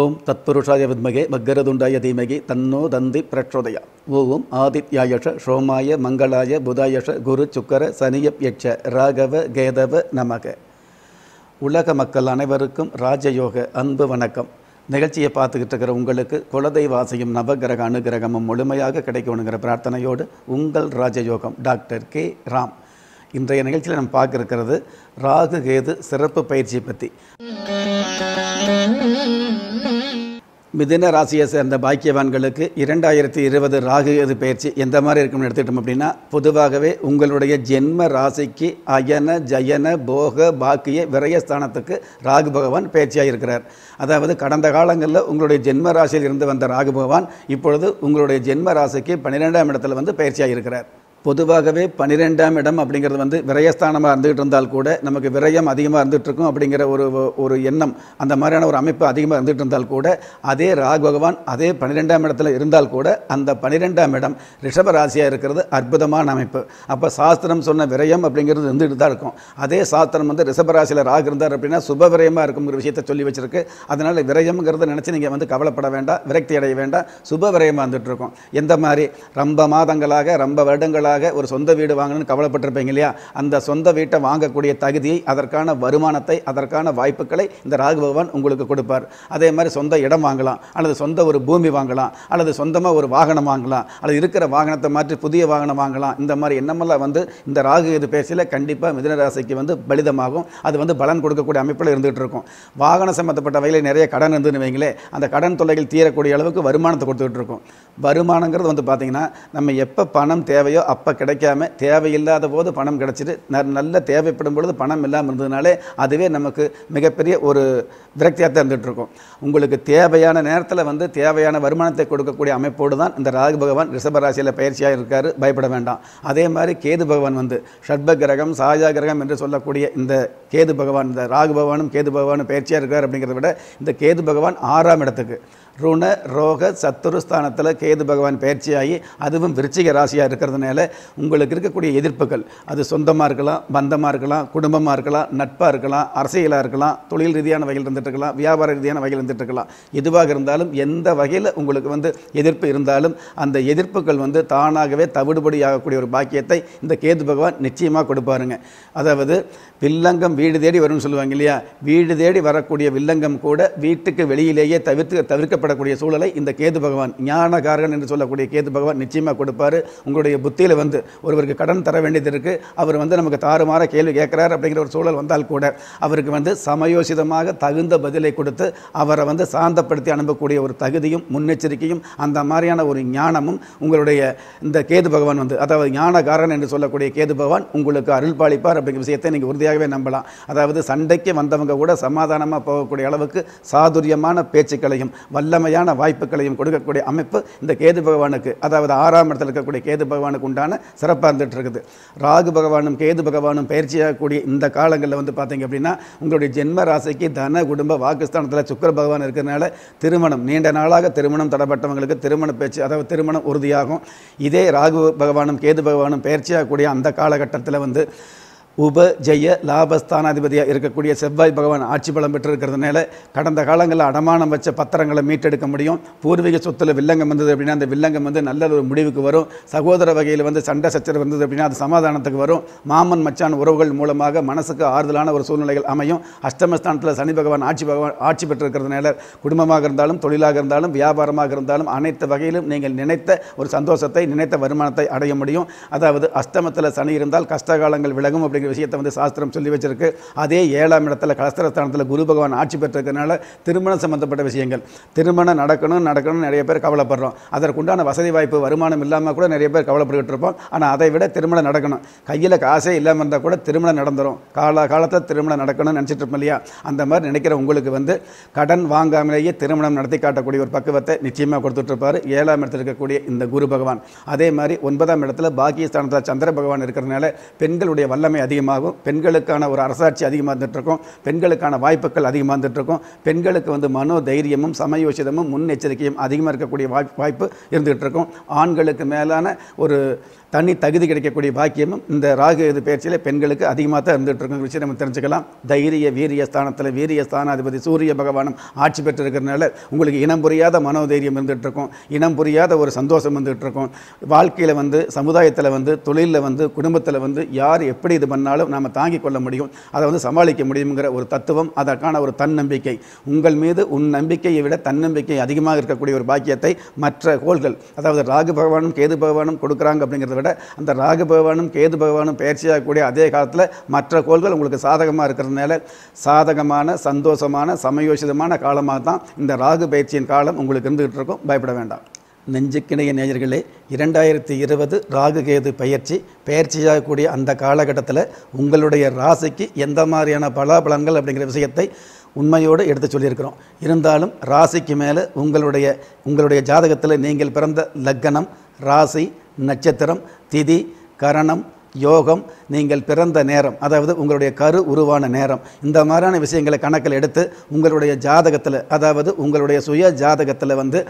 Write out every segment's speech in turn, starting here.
ஓம் தத்புருஷாய வித்மகே மக்கரதுண்டாய தீமகி தன்னோ தந்தி பிரச்சோதயா ஓம் ஆதித்யாயஷ ஷோமாய மங்களாய புதாயஷ குரு சுக்கர சனியப் யட்ச ராகவ கேதவ நமக உலக மக்கள் அனைவருக்கும் ராஜயோக அன்பு வணக்கம் நிகழ்ச்சியை பார்த்துக்கிட்டு இருக்கிற உங்களுக்கு குலதெய்வாசையும் நவகிரக அனுகிரகமும் முழுமையாக கிடைக்கணுங்கிற பிரார்த்தனையோடு உங்கள் ராஜயோகம் டாக்டர் கே ராம் இன்றைய நிகழ்ச்சியில் நம்ம பார்க்க இருக்கிறது ராகு கேது சிறப்பு பயிற்சியை பற்றி மிதின ராசியை சேர்ந்த பாக்கியவான்களுக்கு இரண்டாயிரத்தி இருபது ராகு எது பயிற்சி எந்த மாதிரி இருக்கும்னு எடுத்துக்கிட்டோம் அப்படின்னா பொதுவாகவே உங்களுடைய ஜென்ம ராசிக்கு அயன ஜயன போக பாக்கிய விரயஸ்தானத்துக்கு ராகு பகவான் பயிற்சியாக இருக்கிறார் அதாவது கடந்த காலங்களில் உங்களுடைய ஜென்ம ராசியில் இருந்து வந்த ராகு பகவான் இப்பொழுது உங்களுடைய ஜென்ம ராசிக்கு பன்னிரெண்டாம் இடத்துல வந்து பயிற்சியாக இருக்கிறார் பொதுவாகவே பன்னிரெண்டாம் இடம் அப்படிங்கிறது வந்து விரயஸ்தானமாக இருந்துகிட்டு இருந்தால் கூட நமக்கு விரயம் அதிகமாக இருந்துகிட்ருக்கும் அப்படிங்கிற ஒரு ஒரு எண்ணம் அந்த மாதிரியான ஒரு அமைப்பு அதிகமாக இருந்துகிட்டு இருந்தால் கூட அதே ராகு பகவான் அதே பன்னிரெண்டாம் இடத்துல இருந்தால் கூட அந்த பன்னிரெண்டாம் இடம் ரிஷப ராசியாக இருக்கிறது அற்புதமான அமைப்பு அப்போ சாஸ்திரம் சொன்ன விரயம் அப்படிங்கிறது இருந்துகிட்டு தான் இருக்கும் அதே சாஸ்திரம் வந்து ரிஷப ராசியில் ராகு இருந்தார் அப்படின்னா சுப விரயமாக இருக்குங்கிற விஷயத்தை சொல்லி வச்சிருக்கு அதனால் விரயம்ங்கிறத நினச்சி நீங்கள் வந்து கவலைப்பட வேண்டாம் விரக்தி அடைய வேண்டாம் சுப விரயமாக இருந்துகிட்ருக்கும் எந்த மாதிரி ரொம்ப மாதங்களாக ரொம்ப வருடங்களாக வீட்டுக்காக ஒரு சொந்த வீடு வாங்கணும்னு கவலைப்பட்டிருப்பீங்க இல்லையா அந்த சொந்த வீட்டை வாங்கக்கூடிய தகுதியை அதற்கான வருமானத்தை அதற்கான வாய்ப்புகளை இந்த ராகு பகவான் உங்களுக்கு கொடுப்பார் அதே மாதிரி சொந்த இடம் வாங்கலாம் அல்லது சொந்த ஒரு பூமி வாங்கலாம் அல்லது சொந்தமாக ஒரு வாகனம் வாங்கலாம் அல்லது இருக்கிற வாகனத்தை மாற்றி புதிய வாகனம் வாங்கலாம் இந்த மாதிரி என்னமெல்லாம் வந்து இந்த ராகு இது பேசியில் கண்டிப்பாக மிதனராசிக்கு வந்து பலிதமாகும் அது வந்து பலன் கொடுக்கக்கூடிய அமைப்பில் இருந்துகிட்டு இருக்கும் வாகனம் சம்மந்தப்பட்ட வகையில் நிறைய கடன் இருந்துன்னு வைங்களே அந்த கடன் தொல்லைகள் தீரக்கூடிய அளவுக்கு வருமானத்தை கொடுத்துக்கிட்டு இருக்கும் வருமானங்கிறது வந்து பார்த்திங்கன்னா நம்ம எப்போ பணம் தேவையோ அப்போ அப்போ கிடைக்காம தேவையில்லாத போது பணம் கிடச்சிட்டு நல்ல தேவைப்படும் பொழுது பணம் இல்லாமல் இருந்ததுனாலே அதுவே நமக்கு மிகப்பெரிய ஒரு விரக்தியாக தான் இருந்துகிட்ருக்கும் உங்களுக்கு தேவையான நேரத்தில் வந்து தேவையான வருமானத்தை கொடுக்கக்கூடிய அமைப்போடு தான் இந்த ராகு பகவான் ரிஷபராசியில் பயிற்சியாக இருக்கார் பயப்பட வேண்டாம் அதே மாதிரி கேது பகவான் வந்து ஷட்ப கிரகம் சாயா கிரகம் என்று சொல்லக்கூடிய இந்த கேது பகவான் இந்த ராகு பகவானும் கேது பகவானும் பயிற்சியாக இருக்கார் அப்படிங்கிறத விட இந்த கேது பகவான் ஆறாம் இடத்துக்கு ருண ரோக சத்துருஸ்தானத்தில் கேது பகவான் பயிற்சியாகி அதுவும் விருச்சிக ராசியாக இருக்கிறதுனால உங்களுக்கு இருக்கக்கூடிய எதிர்ப்புகள் அது சொந்தமாக இருக்கலாம் பந்தமாக இருக்கலாம் குடும்பமாக இருக்கலாம் நட்பாக இருக்கலாம் அரசியலாக இருக்கலாம் தொழில் ரீதியான வகையில் இருந்துட்டு வியாபார ரீதியான வகையில் இருந்துட்டு எதுவாக இருந்தாலும் எந்த வகையில் உங்களுக்கு வந்து எதிர்ப்பு இருந்தாலும் அந்த எதிர்ப்புகள் வந்து தானாகவே தவிடுபடி ஆகக்கூடிய ஒரு பாக்கியத்தை இந்த கேது பகவான் நிச்சயமாக கொடுப்பாருங்க அதாவது வில்லங்கம் வீடு தேடி வரும்னு சொல்லுவாங்க இல்லையா வீடு தேடி வரக்கூடிய வில்லங்கம் கூட வீட்டுக்கு வெளியிலேயே தவிர்த்து தவிர்க்க ஏற்படக்கூடிய சூழலை இந்த கேது பகவான் ஞானகாரகன் என்று சொல்லக்கூடிய கேது பகவான் நிச்சயமாக கொடுப்பார் உங்களுடைய புத்தியில் வந்து ஒருவருக்கு கடன் தர வேண்டியது இருக்குது அவர் வந்து நமக்கு தாறுமாற கேள்வி கேட்குறார் அப்படிங்கிற ஒரு சூழல் வந்தால் கூட அவருக்கு வந்து சமயோசிதமாக தகுந்த பதிலை கொடுத்து அவரை வந்து சாந்தப்படுத்தி அனுப்பக்கூடிய ஒரு தகுதியும் முன்னெச்சரிக்கையும் அந்த மாதிரியான ஒரு ஞானமும் உங்களுடைய இந்த கேது பகவான் வந்து அதாவது ஞானகாரன் என்று சொல்லக்கூடிய கேது பகவான் உங்களுக்கு அருள் பாலிப்பார் அப்படிங்கிற விஷயத்தை நீங்கள் உறுதியாகவே நம்பலாம் அதாவது சண்டைக்கு வந்தவங்க கூட சமாதானமாக போகக்கூடிய அளவுக்கு சாதுரியமான பேச்சுக்களையும் வல்ல வல்லமையான வாய்ப்புகளையும் கொடுக்கக்கூடிய அமைப்பு இந்த கேது பகவானுக்கு அதாவது ஆறாம் இடத்தில் இருக்கக்கூடிய கேது பகவானுக்கு உண்டான சிறப்பாக இருந்துகிட்டு இருக்குது ராகு பகவானும் கேது பகவானும் பயிற்சியாகக்கூடிய இந்த காலங்களில் வந்து பார்த்தீங்க அப்படின்னா உங்களுடைய ஜென்ம ராசிக்கு தன குடும்ப வாக்குஸ்தானத்தில் சுக்கர பகவான் இருக்கிறதுனால திருமணம் நீண்ட நாளாக திருமணம் தடப்பட்டவங்களுக்கு திருமண பேச்சு அதாவது திருமணம் உறுதியாகும் இதே ராகு பகவானும் கேது பகவானும் பயிற்சியாகக்கூடிய அந்த காலகட்டத்தில் வந்து உப ஜெய லாபஸ்தானாதிபதியாக இருக்கக்கூடிய செவ்வாய் பகவான் ஆட்சி பலம் பெற்றிருக்கிறதுனால கடந்த காலங்களில் அடமானம் வச்ச பத்திரங்களை மீட்டெடுக்க முடியும் பூர்வீக சொத்தில் வில்லங்கம் வந்தது அப்படின்னா அந்த வில்லங்கம் வந்து நல்ல ஒரு முடிவுக்கு வரும் சகோதர வகையில் வந்து சண்டை சச்சரவு வந்தது அப்படின்னா அது சமாதானத்துக்கு வரும் மாமன் மச்சான் உறவுகள் மூலமாக மனசுக்கு ஆறுதலான ஒரு சூழ்நிலைகள் அமையும் அஷ்டமஸ்தானத்தில் சனி பகவான் ஆட்சி பகவான் ஆட்சி பெற்றிருக்கிறதுனால குடும்பமாக இருந்தாலும் தொழிலாக இருந்தாலும் வியாபாரமாக இருந்தாலும் அனைத்து வகையிலும் நீங்கள் நினைத்த ஒரு சந்தோஷத்தை நினைத்த வருமானத்தை அடைய முடியும் அதாவது அஷ்டமத்தில் சனி இருந்தால் கஷ்டகாலங்கள் விலகும் அப்படிங்கிற அப்படிங்கிற விஷயத்தை வந்து சாஸ்திரம் சொல்லி வச்சிருக்கு அதே ஏழாம் இடத்துல கலஸ்தரஸ்தானத்தில் குரு பகவான் ஆட்சி பெற்றிருக்கிறதுனால திருமணம் சம்மந்தப்பட்ட விஷயங்கள் திருமணம் நடக்கணும் நடக்கணும்னு நிறைய பேர் கவலைப்படுறோம் அதற்குண்டான வசதி வாய்ப்பு வருமானம் இல்லாமல் கூட நிறைய பேர் கவலைப்பட்டுக்கிட்டு இருப்போம் ஆனால் அதை விட திருமணம் நடக்கணும் கையில் காசே இல்லாமல் இருந்தால் கூட திருமணம் நடந்துடும் கால காலத்தில் திருமணம் நடக்கணும்னு நினச்சிட்டு இருப்போம் இல்லையா அந்த மாதிரி நினைக்கிற உங்களுக்கு வந்து கடன் வாங்காமலேயே திருமணம் நடத்தி காட்டக்கூடிய ஒரு பக்குவத்தை நிச்சயமாக கொடுத்துட்ருப்பார் ஏழாம் இடத்தில் இருக்கக்கூடிய இந்த குரு பகவான் அதே மாதிரி ஒன்பதாம் இடத்துல பாக்கியஸ்தானத்தில் சந்திர பகவான் இருக்கிறதுனால பெண்களுடைய வல்லமை அதிகம் அதிகமாகும் பெண்களுக்கான ஒரு அரசாட்சி அதிகமாக இருந்துகிட்ருக்கோம் பெண்களுக்கான வாய்ப்புகள் அதிகமாக இருந்துகிட்ருக்கோம் பெண்களுக்கு வந்து மனோ தைரியமும் சமயோசிதமும் முன்னெச்சரிக்கையும் அதிகமாக இருக்கக்கூடிய வாய்ப்பு வாய்ப்பு இருந்துகிட்டு இருக்கும் ஆண்களுக்கு மேலான ஒரு தண்ணி தகுதி கிடைக்கக்கூடிய பாக்கியமும் இந்த ராகு இது பயிற்சியில் பெண்களுக்கு அதிகமாக தான் இருக்கும் விஷயம் நம்ம தெரிஞ்சுக்கலாம் தைரிய வீரிய ஸ்தானத்தில் வீரிய ஸ்தானாதிபதி சூரிய பகவானும் ஆட்சி பெற்றிருக்கிறதுனால உங்களுக்கு இனம் புரியாத மனோதைரியம் இருந்துகிட்ருக்கும் இனம் புரியாத ஒரு சந்தோஷம் இருந்துகிட்ருக்கும் வாழ்க்கையில் வந்து சமுதாயத்தில் வந்து தொழிலில் வந்து குடும்பத்தில் வந்து யார் எப்படி இது பண்ணாலும் நாம் தாங்கிக் கொள்ள முடியும் அதை வந்து சமாளிக்க முடியுங்கிற ஒரு தத்துவம் அதற்கான ஒரு தன்னம்பிக்கை உங்கள் மீது உன் நம்பிக்கையை விட தன்னம்பிக்கை அதிகமாக இருக்கக்கூடிய ஒரு பாக்கியத்தை மற்ற கோள்கள் அதாவது ராகு பகவானும் கேது பகவானும் கொடுக்குறாங்க அப்படிங்கிறத விட அந்த ராகு பகவானும் கேது பகவானும் பயிற்சியாகக்கூடிய அதே காலத்தில் மற்ற கோள்கள் உங்களுக்கு சாதகமாக இருக்கிறதுனால சாதகமான சந்தோஷமான சமயோசிதமான காலமாக தான் இந்த ராகு பயிற்சியின் காலம் உங்களுக்கு இருந்துகிட்டு இருக்கும் பயப்பட வேண்டாம் நெஞ்சுக்கிணைய நேயர்களே இரண்டாயிரத்தி இருபது ராகு கேது பயிற்சி பயிற்சியாகக்கூடிய அந்த காலகட்டத்தில் உங்களுடைய ராசிக்கு எந்த மாதிரியான பலாபலன்கள் அப்படிங்கிற விஷயத்தை உண்மையோடு எடுத்து சொல்லியிருக்கிறோம் இருந்தாலும் ராசிக்கு மேலே உங்களுடைய உங்களுடைய ஜாதகத்தில் நீங்கள் பிறந்த லக்கணம் ராசி நட்சத்திரம் திதி கரணம் யோகம் நீங்கள் பிறந்த நேரம் அதாவது உங்களுடைய கரு உருவான நேரம் இந்த மாதிரியான விஷயங்களை கணக்கில் எடுத்து உங்களுடைய ஜாதகத்தில் அதாவது உங்களுடைய சுய ஜாதகத்தில் வந்து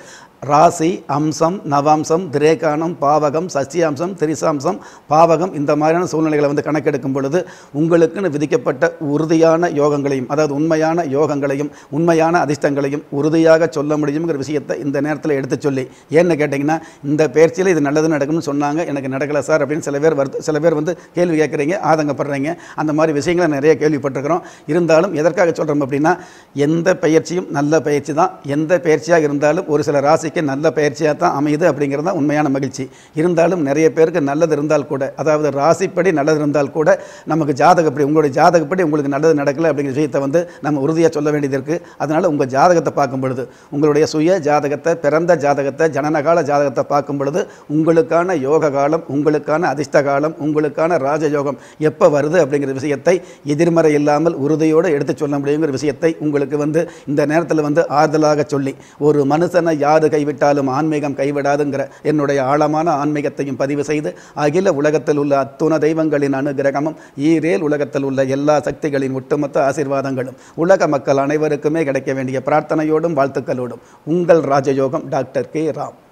ராசி அம்சம் நவாம்சம் திரேகானம் பாவகம் சஷ்டியாம்சம் திரிசாம்சம் பாவகம் இந்த மாதிரியான சூழ்நிலைகளை வந்து கணக்கெடுக்கும் பொழுது உங்களுக்குன்னு விதிக்கப்பட்ட உறுதியான யோகங்களையும் அதாவது உண்மையான யோகங்களையும் உண்மையான அதிர்ஷ்டங்களையும் உறுதியாக சொல்ல முடியுங்கிற விஷயத்தை இந்த நேரத்தில் எடுத்து சொல்லி ஏன்னு கேட்டிங்கன்னா இந்த பயிற்சியில் இது நல்லது நடக்கும்னு சொன்னாங்க எனக்கு நடக்கலை சார் அப்படின்னு சில பேர் வருத்த சில பேர் பேர் வந்து கேள்வி கேட்குறீங்க ஆதங்கப்படுறீங்க அந்த மாதிரி விஷயங்களை நிறைய கேள்விப்பட்டிருக்கிறோம் இருந்தாலும் எதற்காக சொல்கிறோம் அப்படின்னா எந்த பயிற்சியும் நல்ல பயிற்சி தான் எந்த பயிற்சியாக இருந்தாலும் ஒரு சில ராசிக்கு நல்ல பயிற்சியாக தான் அமையுது அப்படிங்கிறது தான் உண்மையான மகிழ்ச்சி இருந்தாலும் நிறைய பேருக்கு நல்லது இருந்தால் கூட அதாவது ராசிப்படி நல்லது இருந்தால் கூட நமக்கு ஜாதகப்படி உங்களுடைய ஜாதகப்படி உங்களுக்கு நல்லது நடக்கலை அப்படிங்கிற விஷயத்தை வந்து நம்ம உறுதியாக சொல்ல வேண்டியது இருக்குது அதனால் உங்கள் ஜாதகத்தை பார்க்கும் பொழுது உங்களுடைய சுய ஜாதகத்தை பிறந்த ஜாதகத்தை ஜனனகால ஜாதகத்தை பார்க்கும் பொழுது உங்களுக்கான யோக காலம் உங்களுக்கான அதிர்ஷ்ட காலம் உங்களுக்கு உங்களுக்கான ராஜயோகம் எப்போ வருது அப்படிங்கிற விஷயத்தை எதிர்மறை இல்லாமல் உறுதியோடு எடுத்து சொல்ல முடியுங்கிற விஷயத்தை உங்களுக்கு வந்து இந்த நேரத்தில் வந்து ஆறுதலாக சொல்லி ஒரு மனுஷனை யார் கைவிட்டாலும் ஆன்மீகம் கைவிடாதுங்கிற என்னுடைய ஆழமான ஆன்மீகத்தையும் பதிவு செய்து அகில உலகத்தில் உள்ள அத்துண தெய்வங்களின் அனுகிரகமும் ஈரேல் உலகத்தில் உள்ள எல்லா சக்திகளின் ஒட்டுமொத்த ஆசீர்வாதங்களும் உலக மக்கள் அனைவருக்குமே கிடைக்க வேண்டிய பிரார்த்தனையோடும் வாழ்த்துக்களோடும் உங்கள் ராஜயோகம் டாக்டர் கே ராம்